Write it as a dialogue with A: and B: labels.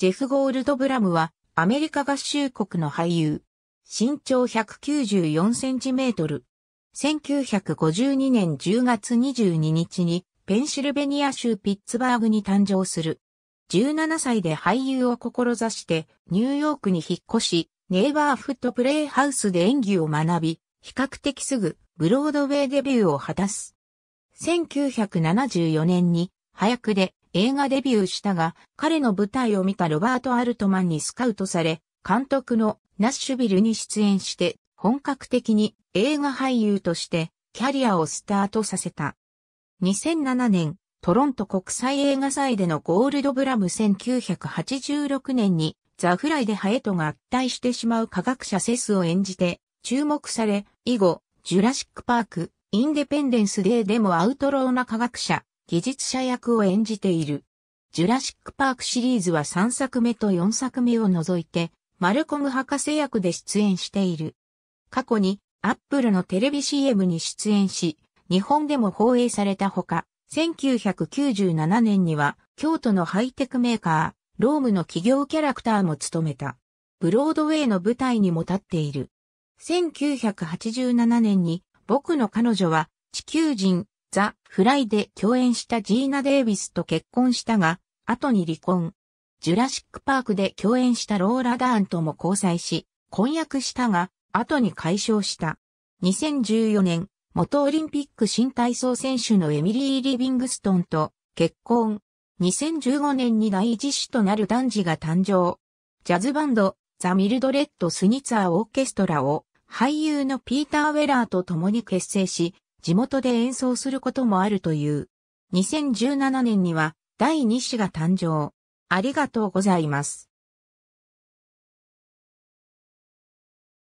A: ジェフ・ゴールドブラムは、アメリカ合衆国の俳優。身長194センチメートル。1952年10月22日に、ペンシルベニア州ピッツバーグに誕生する。17歳で俳優を志して、ニューヨークに引っ越し、ネイバーフットプレイハウスで演技を学び、比較的すぐ、ブロードウェイデビューを果たす。1974年に、早くで、映画デビューしたが、彼の舞台を見たロバート・アルトマンにスカウトされ、監督のナッシュビルに出演して、本格的に映画俳優としてキャリアをスタートさせた。2007年、トロント国際映画祭でのゴールドブラム1986年にザ・フライでハエトが合体してしまう科学者セスを演じて注目され、以後、ジュラシック・パーク、インデペンデンス・デーでもアウトローな科学者、技術者役を演じている。ジュラシック・パークシリーズは3作目と4作目を除いて、マルコム博士役で出演している。過去に、アップルのテレビ CM に出演し、日本でも放映されたほか、1997年には、京都のハイテクメーカー、ロームの企業キャラクターも務めた。ブロードウェイの舞台にも立っている。1987年に、僕の彼女は、地球人、ザ・フライで共演したジーナ・デイビスと結婚したが、後に離婚。ジュラシック・パークで共演したローラ・ダーンとも交際し、婚約したが、後に解消した。2014年、元オリンピック新体操選手のエミリー・リビングストンと結婚。2015年に第一子となる男児が誕生。ジャズバンド、ザ・ミルドレッド・スニツァー・オーケストラを俳優のピーター・ウェラーと共に結成し、地元で演奏することもあるという。2017年には第2子が誕生。ありがとうござ
B: います。